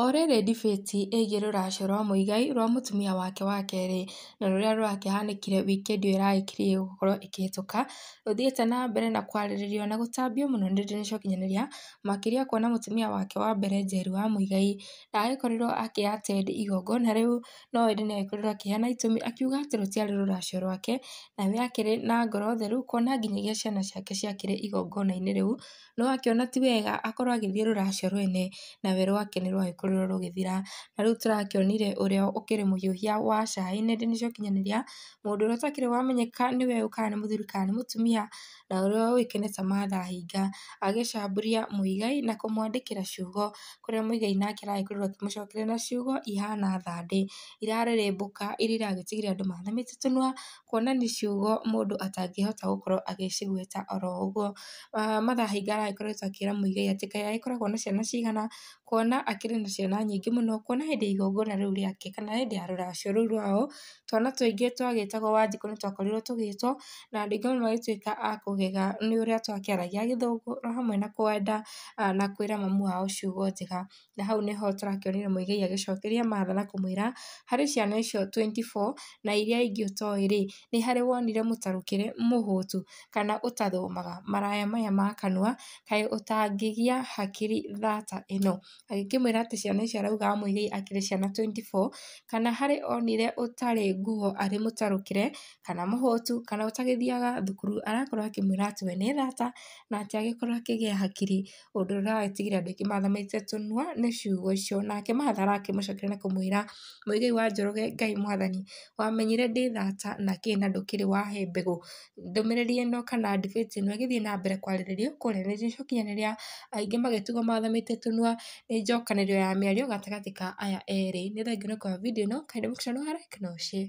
O rĩrĩ debate ĩgiĩ rũracio rwa Muigai rwa mũtumia wake wa kerĩ na rũrĩa rwakĩhanĩkire wikendi ĩyo ĩrarĩkirie gũkorwo ĩkĩhĩtũka, rũthiĩte na mbere na kwarĩrĩrio na gũtambio mũno nenda-inĩ cia ũkinyanĩria, makĩria kuona mũtumia wake wa mbere Njeri wa Muigai ndagĩkorirwo akĩ attend igongona rĩu no ĩndĩ nĩagĩkorirwo akĩheana itũmi akiuga atĩ rũtiarĩ rũracio rwake, na we akĩrĩ na ngoro theru kuona nginyagia ciana ciake ciakĩrĩ igongona-inĩ rĩu, no akĩona ti wega akorwo agĩthiĩ rũracio rwene, na nawe rwake nĩrwagĩkorirwo rũkorirwo rũgĩthira. Na rĩu tũrakĩonire ũrĩa ũkĩrĩ mũhiũhia wa cai nenda cia ũkinyanĩria, mũndũ ũrĩa ũtakĩrĩ wamenyeka nĩwe ũũ kana nĩ mũthuri kana nĩ mũtumia, na ũrĩa ũĩkaine ta Martha Hinga, agĩcambũria Mũigai na kũmwandĩkĩra ciugo, kũrĩa Mũigai nake aragĩkorirwo akĩmũcokeria na ciugo ihana thandĩ, irarĩrĩmbũka iria iragĩtigire andũ manamĩtũtũnũa, kuona nĩ ciugo mũndũ atangĩhota gũkorwo agĩcigweta oro ũguo. Ah, Martha Hinga aragĩkoretwo akĩra Mũigai atĩ kaĩ agĩkoragwo na ciana cigana, kuona akĩrĩ na ciana nyingĩ mũno kuona hĩndĩ ya igongona rĩu rĩake kana hĩndĩ ya rũracio rũu rwao, twana tũingĩ twagĩtagwo Wanjikũ nĩ twakorirwo tũgĩtwo na andũ aingĩ mũno magĩtuĩka a kũgega nĩ ũrĩa twakĩaragia Gĩthũngũ na hamwe na kwenda ah, na kwĩra mamu wao ciugo njega. Na hau nĩho tũrakĩonire muigai agĩcokeria matha na kũmwĩra harĩ ciana icio twenty four na iria ingĩ ũtoĩ-rĩ, nĩ harĩ wonire mũtarũkĩre, mũhũtu kana ũtathomaga maraya maya ma kanua kaĩ ũtangĩgia hakiri thata ĩno. Agĩkĩmwĩra atĩ ciana icio arauga amũigĩire akĩrĩ ciana 24 kana harĩ onire ũtarĩ nguo arĩ mũtarũkĩre kana mũhotu kana ũtagĩthiaga thukuru arakorwo akĩmwĩra atĩ we nĩ thata na atĩ agĩkorwo akĩgĩa hakiri ũndũ ũrĩa watigire andũ aingĩ mathamĩte tũnua nĩ ciugo icio nake mahatha arakĩmũcokeria na kũmwĩra "mũigei wa Njoroge Ngai mwathani wamenyire ndĩ thata na kĩ na ndũkĩrĩ wahe mbegũ" ndũmĩrĩri ĩno kana ndibĩti ĩno ĩgĩthiĩ na mbere kwarĩrĩrio kũrĩa nĩ inĩ cia aingĩ magĩtigwo mathamĩte tũnua nĩ njokanĩrio ya mĩario gatagatĩ ka aya erĩ nĩũraigua kwa video ĩno ka-direct no haraihu na ũcĩ.